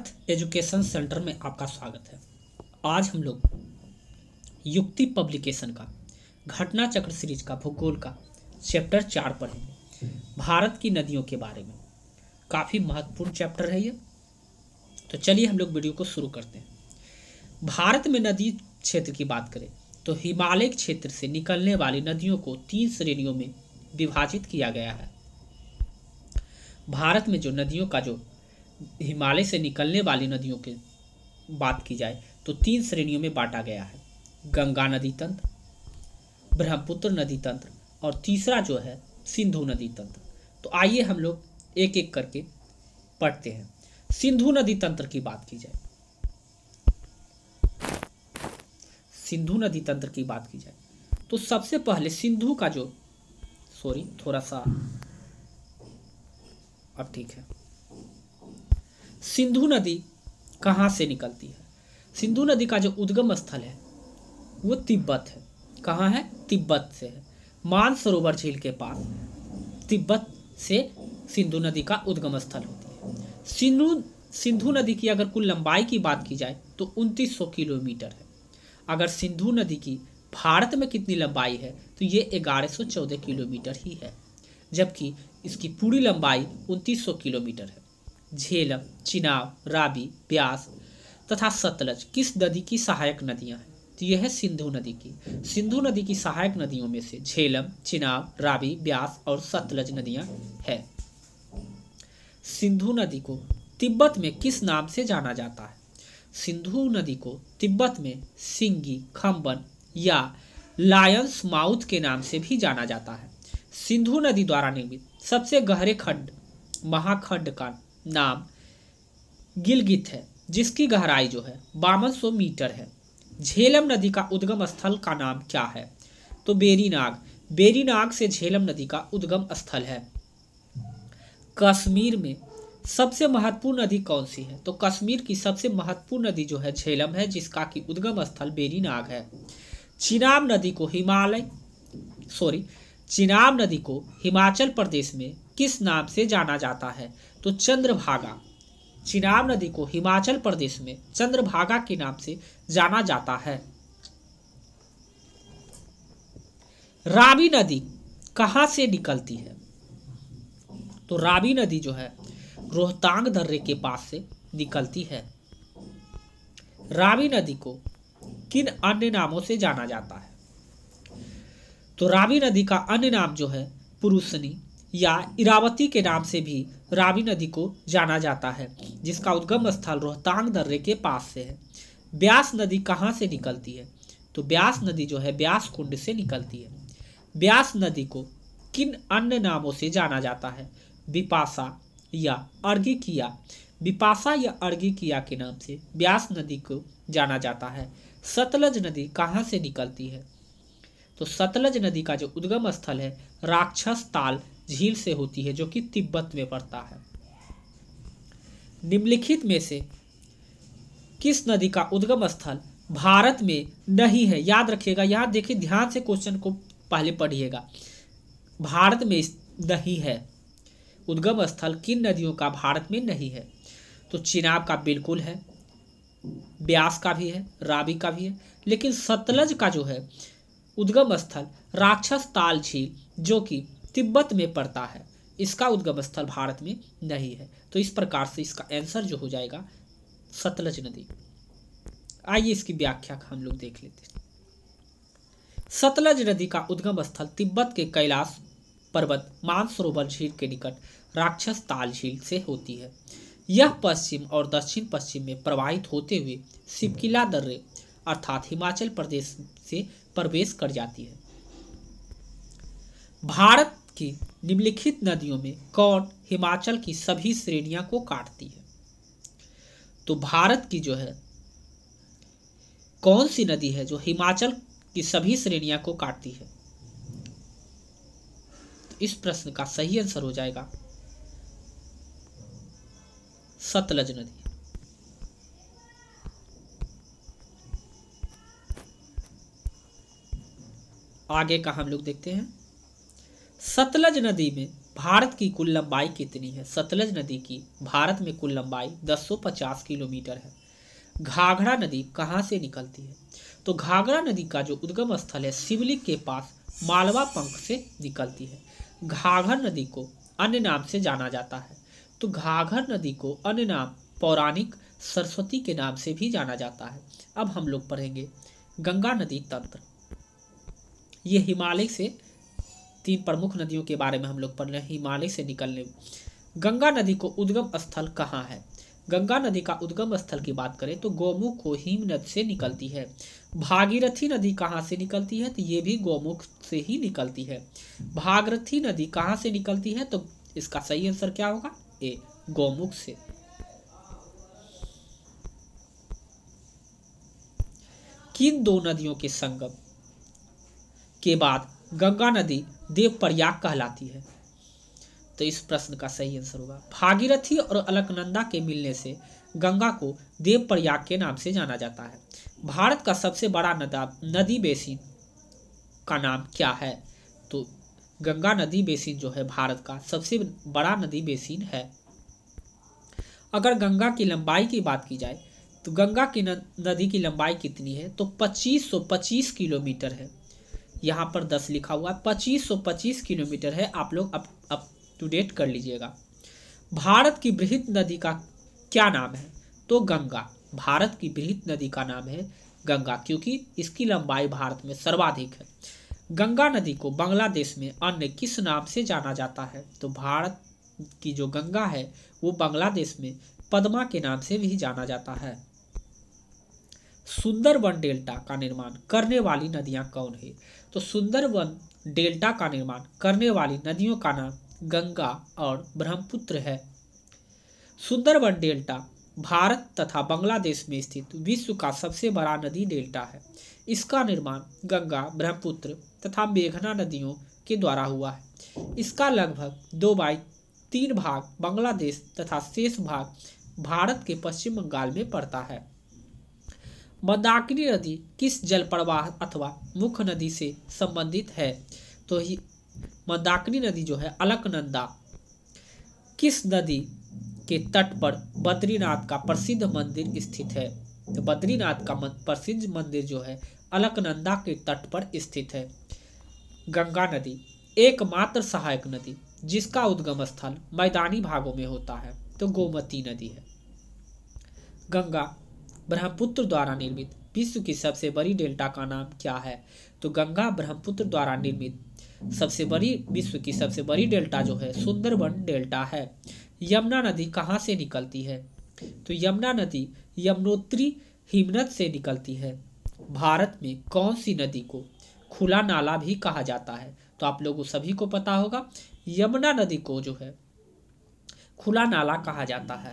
अर्थ education centre में आपका स्वागत है आज हम लोग युक्ति पब्लिकेशन का घटना चक्र सीरीज का भूगोल का चैप्टर चार पढ़ेंगे भारत की नदियों के बारे में काफ़ी महत्वपूर्ण चैप्टर है ये तो चलिए हम लोग वीडियो को शुरू करते हैं भारत में नदी क्षेत्र की बात करें तो हिमालय क्षेत्र से निकलने वाली नदियों को तीन श्रेणियों में विभाजित किया गया है भारत में जो नदियों का जो हिमालय से निकलने वाली नदियों के बात की जाए तो तीन श्रेणियों में बांटा गया है गंगा नदी तंत्र ब्रह्मपुत्र नदी तंत्र और तीसरा जो है सिंधु नदी तंत्र तो आइए हम लोग एक एक करके पढ़ते हैं सिंधु नदी तंत्र की बात की जाए सिंधु नदी तंत्र की बात की जाए तो सबसे पहले सिंधु का जो सॉरी थोड़ा सा अब ठीक है सिंधु नदी कहाँ से निकलती है सिंधु नदी का जो उद्गम स्थल है वो तिब्बत है कहाँ है तिब्बत से है मानसरोवर झील के पास तिब्बत से सिंधु नदी का उद्गम स्थल होती है सिंधु सिंधु नदी की अगर कुल लंबाई की बात की जाए तो उनतीस किलोमीटर है अगर सिंधु नदी की भारत में कितनी लंबाई है तो ये ग्यारह किलोमीटर ही है जबकि इसकी पूरी लंबाई उनतीस किलोमीटर है झेलम चिनाव राबी ब्यास तथा सतलज किस नदी की सहायक नदियां हैं तो यह है सिंधु नदी की सिंधु नदी की सहायक नदियों में से झेलम चिनाव राबी ब्यास और सतलज नदियां हैं सिंधु नदी को तिब्बत में किस नाम से जाना जाता है सिंधु नदी को तिब्बत में सिंगी खम्बन या लायंस माउथ के नाम से भी जाना जाता है सिंधु नदी द्वारा निर्मित सबसे गहरे खंड महाखंड का नाम गिलगित है जिसकी गहराई जो है बावन सौ मीटर है झेलम नदी का उद्गम स्थल का नाम क्या है तो बेरीनाग बेरीनाग से झेलम नदी का उद्गम स्थल है कश्मीर में सबसे महत्वपूर्ण नदी कौन सी है तो कश्मीर की सबसे महत्वपूर्ण नदी जो है झेलम है जिसका कि उद्गम स्थल बेरीनाग है चिनाब नदी को हिमालय सॉरी चिनाब नदी को हिमाचल प्रदेश में किस नाम से जाना जाता है तो चंद्रभागा चिनाब नदी को हिमाचल प्रदेश में चंद्रभागा के नाम से जाना जाता है रावी नदी कहां से निकलती है तो रावी नदी जो है रोहतांग दर्रे के पास से निकलती है रावी नदी को किन अन्य नामों से जाना जाता है तो रावी नदी का अन्य नाम जो है पुरुषनी या इरावती के नाम से भी रावी नदी को जाना जाता है जिसका उद्गम स्थल रोहतांग दर्रे के पास से है ब्यास नदी कहाँ से निकलती है तो ब्यास नदी जो है ब्यास कुंड से निकलती है ब्यास नदी को किन अन्य नामों से जाना जाता है बिपासा या अर्घिकिया बिपासा या अर्घिकिया के नाम से ब्यास नदी को जाना जाता है सतलज नदी कहाँ से निकलती है तो सतलज नदी का जो उद्गम स्थल है राक्षस ताल झील से होती है जो कि तिब्बत में पड़ता है निम्नलिखित में से किस नदी का उद्गम स्थल भारत में नहीं है याद रखिएगा यहाँ देखिए ध्यान से क्वेश्चन को पहले पढ़िएगा भारत में नहीं है उद्गम स्थल किन नदियों का भारत में नहीं है तो चिनाब का बिल्कुल है ब्यास का भी है रावी का भी है लेकिन सतलज का जो है उद्गम स्थल राक्षस ताल झील जो कि तिब्बत में पड़ता है इसका उद्गम स्थल भारत में नहीं है तो इस प्रकार से इसका आंसर जो हो जाएगा सतलज नदी आइए इसकी व्याख्या हम लोग देख लेते हैं सतलज नदी का उद्गम स्थल तिब्बत के कैलाश पर्वत मानसरोवर झील के निकट राक्षस ताल झील से होती है यह पश्चिम और दक्षिण पश्चिम में प्रवाहित होते हुए सिपकिला दर्रे अर्थात हिमाचल प्रदेश से प्रवेश कर जाती है भारत की निम्नलिखित नदियों में कौन हिमाचल की सभी श्रेणियां को काटती है तो भारत की जो है कौन सी नदी है जो हिमाचल की सभी श्रेणियां को काटती है तो इस प्रश्न का सही आंसर हो जाएगा सतलज नदी आगे का हम लोग देखते हैं सतलज नदी में भारत की कुल लंबाई कितनी है सतलज नदी की भारत में कुल लंबाई 1050 किलोमीटर है घाघरा नदी कहाँ से निकलती है तो घाघरा नदी का जो उद्गम स्थल है शिवलिंग के पास मालवा पंख से निकलती है घाघर नदी को अन्य नाम से जाना जाता है तो घाघर नदी को अन्य नाम पौराणिक सरस्वती के नाम से भी जाना जाता है अब हम लोग पढ़ेंगे गंगा नदी तंत्र ये हिमालय से तीन प्रमुख नदियों के बारे में हम लोग पढ़ रहे हैं हिमालय से निकलने गंगा नदी को उद्गम स्थल कहाँ है गंगा नदी का उद्गम स्थल की बात करें तो गौमुख को हिमनद से निकलती है भागीरथी नदी कहाँ से निकलती है तो ये भी गौमुख से ही निकलती है भागरथी नदी कहाँ से निकलती है तो इसका सही आंसर क्या होगा ए गौमुख से किन दो नदियों के संगम के बाद गंगा नदी देव प्रयाग कहलाती है तो इस प्रश्न का सही आंसर होगा भागीरथी और अलकनंदा के मिलने से गंगा को देव प्रयाग के नाम से जाना जाता है भारत का सबसे बड़ा नदा नदी बेसिन का नाम क्या है तो गंगा नदी बेसिन जो है भारत का सबसे बड़ा नदी बेसिन है अगर गंगा की लंबाई की बात की जाए तो गंगा की नदी की लंबाई कितनी है तो 2525 किलोमीटर है यहाँ पर दस लिखा हुआ है पच्चीस सौ पच्चीस किलोमीटर है आप लोग अप अप टू डेट कर लीजिएगा भारत की बृहत नदी का क्या नाम है तो गंगा भारत की बृहत नदी का नाम है गंगा क्योंकि इसकी लंबाई भारत में सर्वाधिक है गंगा नदी को बांग्लादेश में अन्य किस नाम से जाना जाता है तो भारत की जो गंगा है वो बांग्लादेश में पद्मा के नाम से भी जाना जाता है सुंदरबन डेल्टा का निर्माण करने वाली नदियां कौन है तो सुंदरवन डेल्टा का निर्माण करने वाली नदियों का नाम गंगा और ब्रह्मपुत्र है सुंदरवन डेल्टा भारत तथा बांग्लादेश में स्थित विश्व का सबसे बड़ा नदी डेल्टा है इसका निर्माण गंगा ब्रह्मपुत्र तथा मेघना नदियों के द्वारा हुआ है इसका लगभग दो बाई तीन भाग बांग्लादेश तथा शेष भाग भारत के पश्चिम बंगाल में पड़ता है मंदाकिनी नदी किस जल प्रवाह अथवा मुख्य नदी से संबंधित है तो ही मंदाकिनी नदी जो है अलकनंदा किस नदी के तट पर बद्रीनाथ का प्रसिद्ध मंदिर स्थित है तो बद्रीनाथ का प्रसिद्ध मंदिर जो है अलकनंदा के तट पर स्थित है गंगा नदी एकमात्र सहायक नदी जिसका उद्गम स्थल मैदानी भागों में होता है तो गोमती नदी है गंगा ब्रह्मपुत्र द्वारा निर्मित विश्व की सबसे बड़ी डेल्टा का नाम क्या है तो गंगा ब्रह्मपुत्र द्वारा निर्मित सबसे बड़ी विश्व की सबसे बड़ी डेल्टा जो है सुंदरबन डेल्टा है यमुना नदी कहाँ से निकलती है तो यमुना नदी यमुनोत्री हिमनद से निकलती है भारत में कौन सी नदी को खुला नाला भी कहा जाता है तो आप लोगों सभी को पता होगा यमुना नदी को जो है खुला नाला कहा जाता है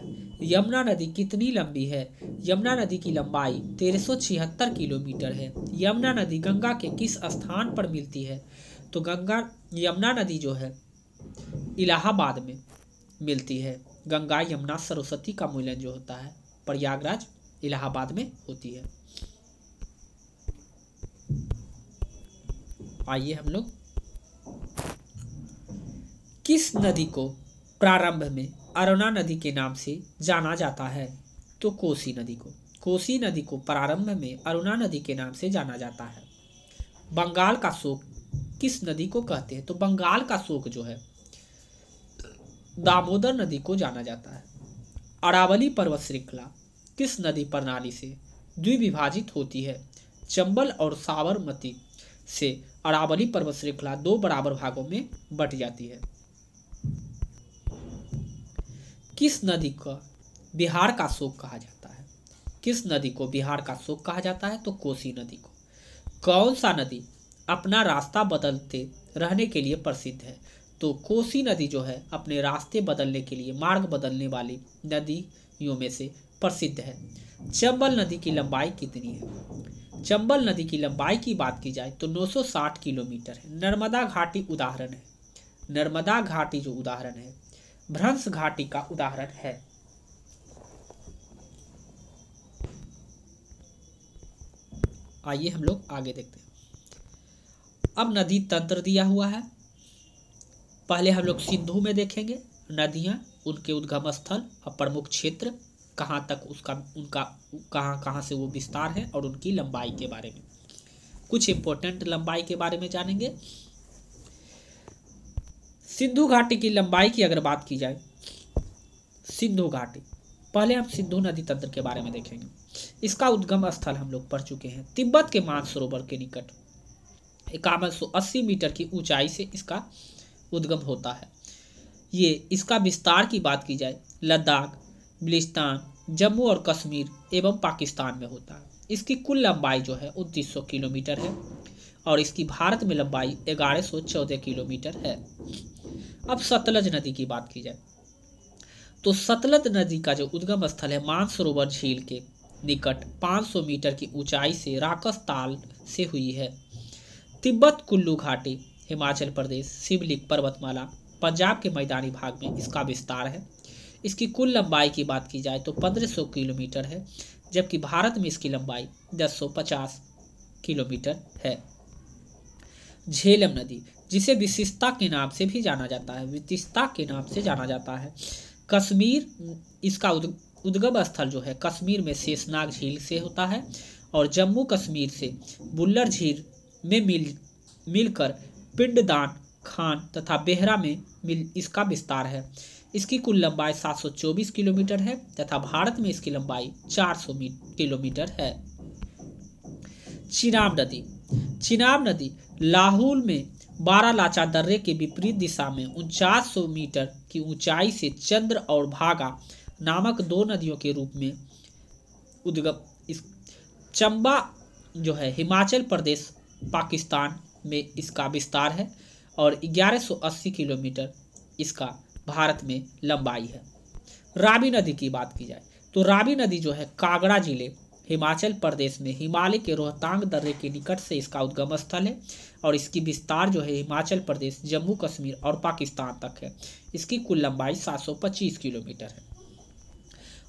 यमुना नदी कितनी लंबी है यमुना नदी की लंबाई तेरह किलोमीटर है यमुना नदी गंगा के किस स्थान पर मिलती है तो गंगा यमुना नदी जो है इलाहाबाद में मिलती है गंगा यमुना सरस्वती का मूल्यन जो होता है प्रयागराज इलाहाबाद में होती है आइए हम लोग किस नदी को प्रारंभ में अरुणा नदी के नाम से जाना जाता है तो कोसी नदी को कोसी नदी को प्रारंभ में अरुणा नदी के नाम से जाना जाता है बंगाल का शोक किस नदी को कहते हैं तो बंगाल का शोक जो है दामोदर नदी को जाना जाता है अरावली पर्वत श्रृंखला किस नदी प्रणाली से द्विविभाजित होती है चंबल और साबरमती से अरावली पर्वत श्रृंखला दो बराबर भागों में बट जाती है किस नदी का बिहार का शोक कहा जाता है किस नदी को बिहार का शोक कहा जाता है तो कोसी नदी को कौन सा नदी अपना रास्ता बदलते रहने के लिए प्रसिद्ध है तो कोसी नदी जो है अपने रास्ते बदलने के लिए मार्ग बदलने वाली नदियों में से प्रसिद्ध है चंबल नदी की लंबाई कितनी है चंबल नदी की लंबाई की बात की जाए तो 960 किलोमीटर है नर्मदा घाटी उदाहरण है नर्मदा घाटी जो उदाहरण है भ्रंश घाटी का उदाहरण है आइए हम लोग आगे देखते हैं अब नदी तंत्र दिया हुआ है पहले हम लोग सिंधु में देखेंगे नदियां उनके उद्गम स्थल और प्रमुख क्षेत्र कहाँ तक उसका उनका कहाँ कहाँ से वो विस्तार है और उनकी लंबाई के बारे में कुछ इम्पोर्टेंट लंबाई के बारे में जानेंगे सिद्धू घाटी की लंबाई की अगर बात की जाए सिंधु घाटी पहले हम सिद्धू नदी तंत्र के बारे में देखेंगे इसका उद्गम स्थल हम लोग पढ़ चुके हैं तिब्बत के मानसरोवर के निकट इक्यावन सौ अस्सी मीटर की ऊंचाई से इसका उद्गम होता है ये इसका विस्तार की बात की जाए लद्दाख बलिस्तान जम्मू और कश्मीर एवं पाकिस्तान में होता है इसकी कुल लंबाई जो है उनतीस किलोमीटर है और इसकी भारत में लंबाई ग्यारह किलोमीटर है अब सतलज नदी की बात की जाए तो सतलज नदी का जो उद्गम स्थल है मानसरोवर झील के निकट 500 मीटर की ऊंचाई से राकस ताल से हुई है तिब्बत कुल्लू घाटी हिमाचल प्रदेश शिवलिंग पर्वतमाला पंजाब के मैदानी भाग में इसका विस्तार है इसकी कुल लंबाई की बात की जाए तो 1500 किलोमीटर है जबकि भारत में इसकी लंबाई 1050 किलोमीटर है झेलम नदी जिसे विशिष्टता के नाम से भी जाना जाता है विशिष्टता के नाम से जाना जाता है कश्मीर इसका उद, उद्गम स्थल जो है कश्मीर में शेषनाग झील से होता है और जम्मू कश्मीर से बुल्लर झील में मिल मिलकर पिंडदान खान तथा बेहरा में मिल इसका विस्तार है इसकी कुल लंबाई 724 किलोमीटर है तथा भारत में इसकी लंबाई 400 किलोमीटर है चिनाब नदी चिनाब नदी लाहौल में बारह लाचा दर्रे के विपरीत दिशा में उनचास सौ मीटर की ऊंचाई से चंद्र और भागा नामक दो नदियों के रूप में उद्गम इस चंबा जो है हिमाचल प्रदेश पाकिस्तान में इसका विस्तार है और 1180 किलोमीटर इसका भारत में लंबाई है रावी नदी की बात की जाए तो रावी नदी जो है कागड़ा जिले हिमाचल प्रदेश में हिमालय के रोहतांग दर्रे के निकट से इसका उद्गम स्थल है और इसकी विस्तार जो है हिमाचल प्रदेश जम्मू कश्मीर और पाकिस्तान तक है इसकी कुल लंबाई 725 किलोमीटर है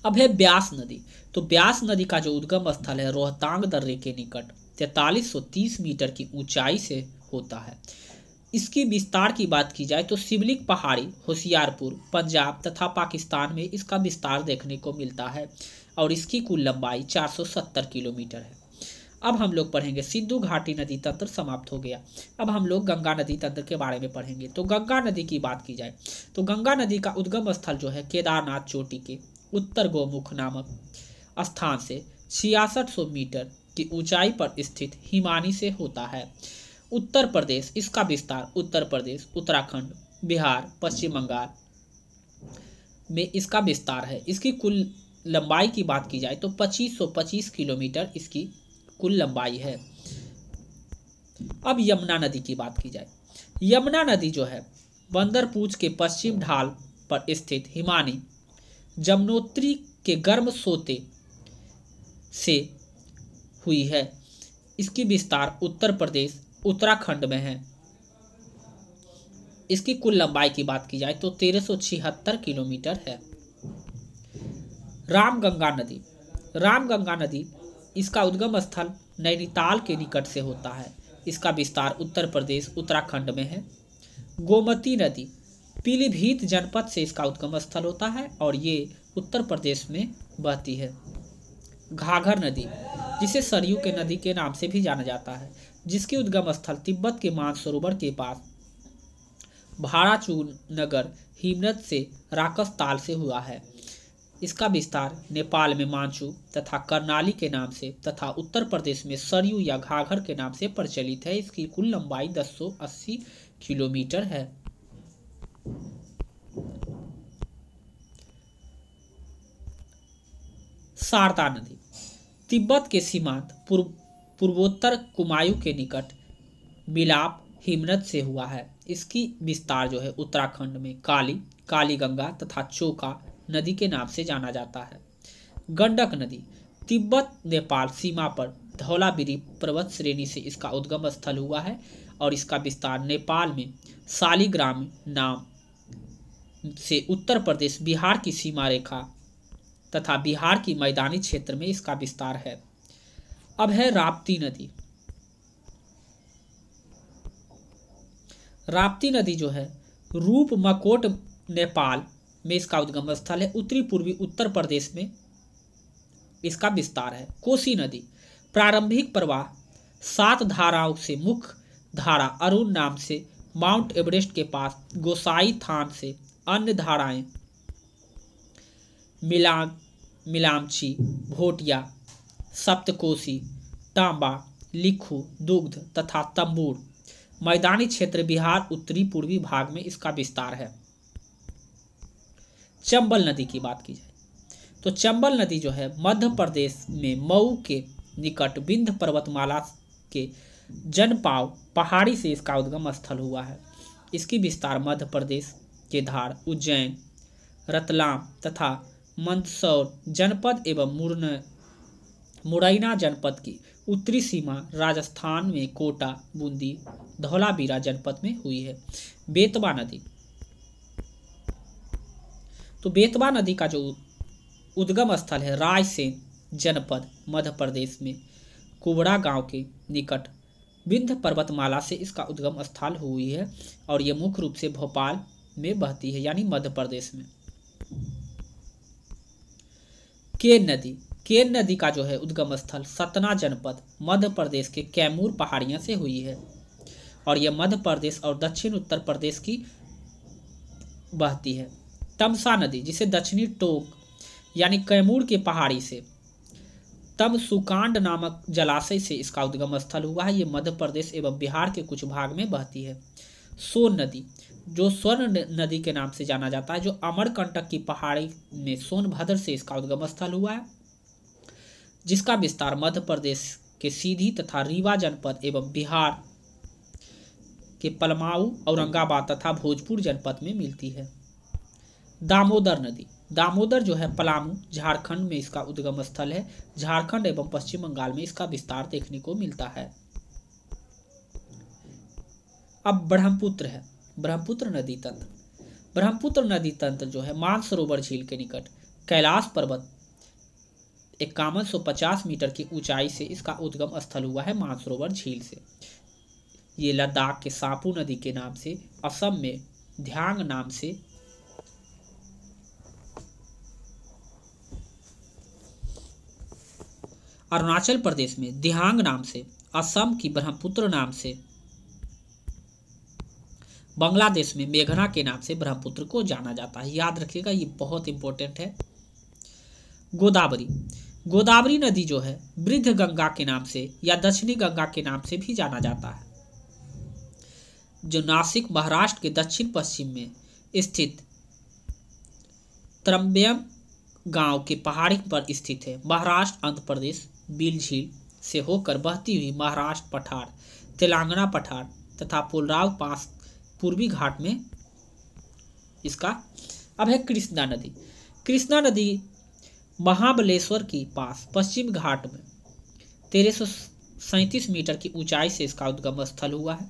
अब है ब्यास नदी तो ब्यास नदी का जो उद्गम स्थल है रोहतांग दर्रे के निकट तैतालीस मीटर की ऊंचाई से होता है इसकी विस्तार की बात की जाए तो शिवलिंग पहाड़ी होशियारपुर पंजाब तथा पाकिस्तान में इसका विस्तार देखने को मिलता है और इसकी कुल लंबाई 470 किलोमीटर है अब हम लोग पढ़ेंगे सिंधु घाटी नदी तंत्र समाप्त हो गया अब हम लोग गंगा नदी तंत्र के बारे में पढ़ेंगे तो गंगा नदी की बात की जाए तो गंगा नदी का उद्गम स्थल जो है केदारनाथ चोटी के उत्तर गोमुख नामक स्थान से छियासठ मीटर की ऊंचाई पर स्थित हिमानी से होता है उत्तर प्रदेश इसका विस्तार उत्तर प्रदेश उत्तराखंड बिहार पश्चिम बंगाल में इसका विस्तार है इसकी कुल लंबाई की बात की जाए तो 2525 किलोमीटर इसकी कुल लंबाई है अब यमुना नदी की बात की जाए यमुना नदी जो है बंदरपूज के पश्चिम ढाल पर स्थित हिमानी जमुनोत्री के गर्म सोते से हुई है इसकी विस्तार उत्तर प्रदेश उत्तराखंड में है इसकी कुल लंबाई की बात की जाए तो तेरह किलोमीटर है रामगंगा नदी रामगंगा नदी इसका उद्गम स्थल नैनीताल के निकट से होता है इसका विस्तार उत्तर प्रदेश उत्तराखंड में है गोमती नदी पीलीभीत जनपद से इसका उद्गम स्थल होता है और ये उत्तर प्रदेश में बहती है घाघर नदी जिसे सरयू के नदी के नाम से भी जाना जाता है जिसके उद्गम स्थल तिब्बत के मानसरोवर के पास भाड़ाचू नगर हिमनद से राकस ताल से हुआ है इसका विस्तार नेपाल में मांचू तथा करनाली के नाम से तथा उत्तर प्रदेश में सरयू या घाघर के नाम से प्रचलित है इसकी कुल लंबाई 1080 किलोमीटर है शारदा नदी तिब्बत के सीमांत पूर्व पूर्वोत्तर कुमायूं के निकट मिलाप हिमनद से हुआ है इसकी विस्तार जो है उत्तराखंड में काली काली गंगा तथा चोका नदी के नाम से जाना जाता है गंडक नदी तिब्बत नेपाल सीमा पर धौलागिरी पर्वत श्रेणी से इसका उद्गम स्थल हुआ है और इसका विस्तार नेपाल में सालीग्राम नाम से उत्तर प्रदेश बिहार की सीमा रेखा तथा बिहार की मैदानी क्षेत्र में इसका विस्तार है अब है राप्ती नदी राप्ती नदी जो है रूप मकोट नेपाल में इसका उद्गम स्थल है उत्तरी पूर्वी उत्तर प्रदेश में इसका विस्तार है कोसी नदी प्रारंभिक प्रवाह सात धाराओं से मुख्य धारा अरुण नाम से माउंट एवरेस्ट के पास गोसाई थान से अन्य धाराएं मिला मिलामची भोटिया सप्तकोशी तांबा लिखू दुग्ध तथा तंबूर मैदानी क्षेत्र बिहार उत्तरी पूर्वी भाग में इसका विस्तार है चंबल नदी की बात की जाए तो चंबल नदी जो है मध्य प्रदेश में मऊ के निकट विंध्य पर्वतमाला के जनपाव पहाड़ी से इसका उद्गम स्थल हुआ है इसकी विस्तार मध्य प्रदेश के धार उज्जैन रतलाम तथा मंदसौर जनपद एवं मुरन मुरैना जनपद की उत्तरी सीमा राजस्थान में कोटा बूंदी धौलावीरा जनपद में हुई है बेतवा नदी तो बेतवा नदी का जो उद्गम स्थल है रायसेन जनपद मध्य प्रदेश में कुबड़ा गांव के निकट विंध्य पर्वतमाला से इसका उद्गम स्थल हुई है और ये मुख्य रूप से भोपाल में बहती है यानी मध्य प्रदेश में केन नदी केन नदी का जो है उद्गम स्थल सतना जनपद मध्य प्रदेश के कैमूर पहाड़ियाँ से हुई है और यह मध्य प्रदेश और दक्षिण उत्तर प्रदेश की बहती है तमसा नदी जिसे दक्षिणी टोक यानी कैमूर के पहाड़ी से तमसुकांड नामक जलाशय से इसका उद्गम स्थल हुआ है ये मध्य प्रदेश एवं बिहार के कुछ भाग में बहती है सोन नदी जो स्वर्ण नदी के नाम से जाना जाता है जो अमरकंटक की पहाड़ी में सोनभद्र से इसका उद्गम स्थल हुआ है जिसका विस्तार मध्य प्रदेश के सीधी तथा रीवा जनपद एवं बिहार के पलमाऊ औरंगाबाद तथा भोजपुर जनपद में मिलती है दामोदर नदी दामोदर जो है पलामू झारखंड में इसका उद्गम स्थल है झारखंड एवं पश्चिम बंगाल में इसका विस्तार देखने को मिलता है अब ब्रह्मपुत्र है ब्रह्मपुत्र नदी तंत्र ब्रह्मपुत्र नदी तंत्र जो है मानसरोवर झील के निकट कैलाश पर्वत इक्यावन सौ पचास मीटर की ऊंचाई से इसका उद्गम स्थल हुआ है मानसरोवर झील से ये लद्दाख के सापू नदी के नाम से असम में ध्यांग नाम से अरुणाचल प्रदेश में दिहांग नाम से असम की ब्रह्मपुत्र नाम से बांग्लादेश में मेघना के नाम से ब्रह्मपुत्र को जाना जाता है याद रखिएगा ये बहुत इंपॉर्टेंट है गोदावरी गोदावरी नदी जो है वृद्ध गंगा के नाम से या दक्षिणी गंगा के नाम से भी जाना जाता है जो नासिक महाराष्ट्र के दक्षिण पश्चिम में स्थित त्रम्बयम गांव के पहाड़ी पर स्थित है महाराष्ट्र आंध्र प्रदेश बिल झील से होकर बहती हुई महाराष्ट्र पठार तेलंगाना पठार तथा पुलराव पास पूर्वी घाट में इसका अब है कृष्णा नदी कृष्णा नदी महाबलेश्वर के पास पश्चिम घाट में तेरह सौ सैंतीस मीटर की ऊंचाई से इसका उद्गम स्थल हुआ है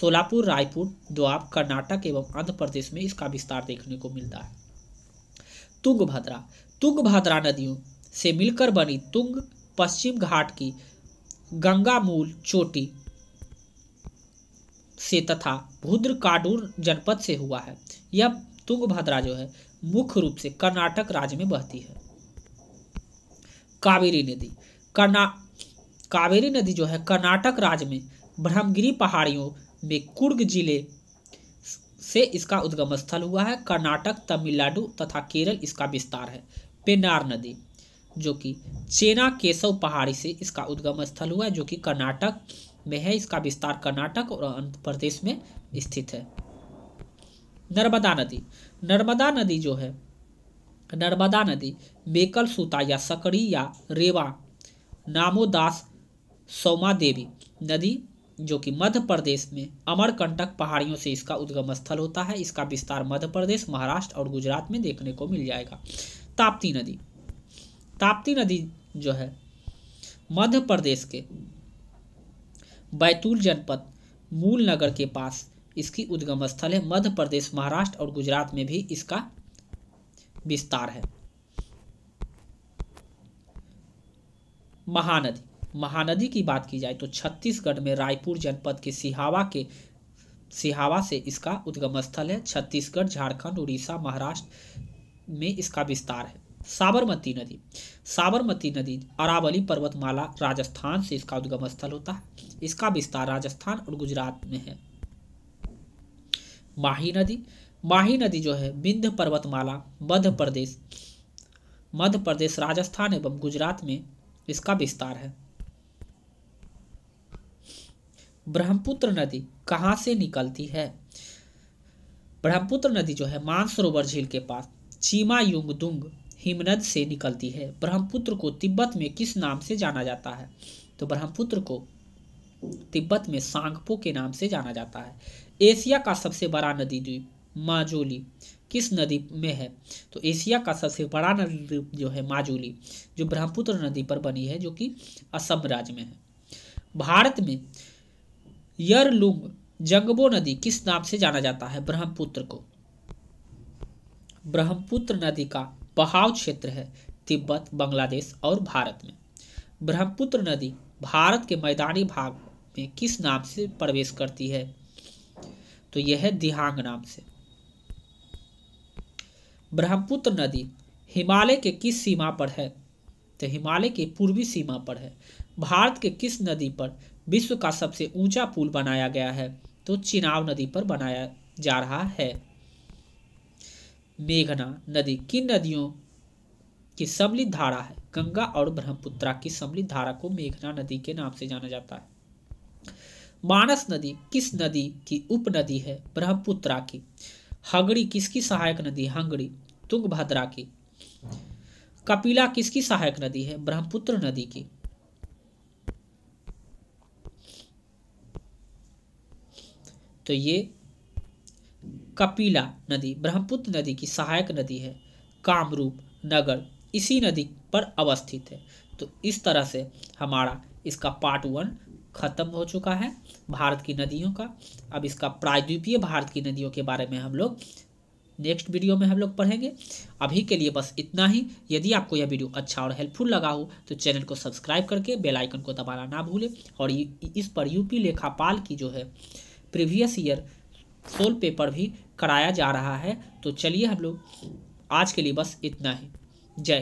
सोलापुर रायपुर द्वाब कर्नाटक एवं आंध्र प्रदेश में इसका विस्तार देखने को मिलता है तुंग भद्रा तुंग भद्रा नदियों से मिलकर बनी तुंग पश्चिम घाट की गंगामूल चोटी से तथा भुद्र काडूर जनपद से हुआ है यह तुंगभद्रा जो है मुख्य रूप से कर्नाटक राज्य में बहती है कावेरी नदी कर्ना कावेरी नदी जो है कर्नाटक राज्य में ब्रह्मगिरी पहाड़ियों में कुर्ग जिले से इसका उद्गम स्थल हुआ है कर्नाटक तमिलनाडु तथा केरल इसका विस्तार है पेनार नदी जो कि चेना केशव पहाड़ी से इसका उद्गम स्थल हुआ है जो कि कर्नाटक में है इसका विस्तार कर्नाटक और आंध्र प्रदेश में स्थित है नर्मदा नदी नर्मदा नदी जो है नर्मदा नदी बेकल सूता या सकड़ी या रेवा नामोदास सोमा देवी नदी जो कि मध्य प्रदेश में अमरकंटक पहाड़ियों से इसका उद्गम स्थल होता है इसका विस्तार मध्य प्रदेश महाराष्ट्र और गुजरात में देखने को मिल जाएगा ताप्ती नदी ताप्ती नदी जो है मध्य प्रदेश के बैतूल जनपद मूल नगर के पास इसकी उद्गम स्थल है मध्य प्रदेश महाराष्ट्र और गुजरात में भी इसका विस्तार है महानदी महानदी की बात की जाए तो छत्तीसगढ़ में रायपुर जनपद के सिहावा के सिहावा से इसका उद्गम स्थल है छत्तीसगढ़ झारखंड उड़ीसा महाराष्ट्र में इसका विस्तार है साबरमती नदी साबरमती नदी अरावली पर्वतमाला राजस्थान से इसका उद्गम स्थल होता है इसका विस्तार राजस्थान और गुजरात में है माही नदी माही नदी जो है विंध्य पर्वतमाला मध्य प्रदेश मध्य प्रदेश राजस्थान एवं गुजरात में इसका विस्तार है ब्रह्मपुत्र नदी कहाँ से निकलती है ब्रह्मपुत्र नदी जो है मानसरोवर झील के पास चीमा युग दुंग हिमनद से निकलती है ब्रह्मपुत्र को तिब्बत में किस नाम से जाना जाता है तो ब्रह्मपुत्र को तिब्बत में सांगपो के नाम से जाना जाता है एशिया का सबसे बड़ा नदी द्वीप माजोली किस नदी में है तो एशिया का सबसे बड़ा नदी द्वीप जो है माजोली जो ब्रह्मपुत्र नदी पर बनी है जो कि असम राज्य में है भारत में यरलुंग जंगबो नदी किस नाम से जाना जाता है ब्रह्मपुत्र को ब्रह्मपुत्र नदी का बहाव क्षेत्र है तिब्बत बांग्लादेश और भारत में ब्रह्मपुत्र नदी भारत के मैदानी भाग में किस नाम से प्रवेश करती है तो यह है दिहांग नाम से ब्रह्मपुत्र नदी हिमालय के किस सीमा पर है तो हिमालय की पूर्वी सीमा पर है भारत के किस नदी पर विश्व का सबसे ऊंचा पुल बनाया गया है तो चिनाव नदी पर बनाया जा रहा है मेघना नदी किन नदियों की सम्मिलित धारा है गंगा और ब्रह्मपुत्रा की सम्मिलित धारा को मेघना नदी के नाम से जाना जाता है मानस नदी किस नदी की उपनदी है ब्रह्मपुत्रा की हंगड़ी किसकी सहायक नदी हंगड़ी तुंगभद्रा की कपिला किसकी सहायक नदी है ब्रह्मपुत्र नदी की तो ये कपिला नदी ब्रह्मपुत्र नदी की सहायक नदी है कामरूप नगर इसी नदी पर अवस्थित है तो इस तरह से हमारा इसका पार्ट वन खत्म हो चुका है भारत की नदियों का अब इसका प्रायद्वीपीय भारत की नदियों के बारे में हम लोग नेक्स्ट वीडियो में हम लोग पढ़ेंगे अभी के लिए बस इतना ही यदि आपको यह वीडियो अच्छा और हेल्पफुल लगा हो तो चैनल को सब्सक्राइब करके बेल आइकन को दबाना ना भूलें और इस पर यूपी लेखापाल की जो है प्रीवियस ईयर सोल पेपर भी कराया जा रहा है तो चलिए हम लोग आज के लिए बस इतना ही जय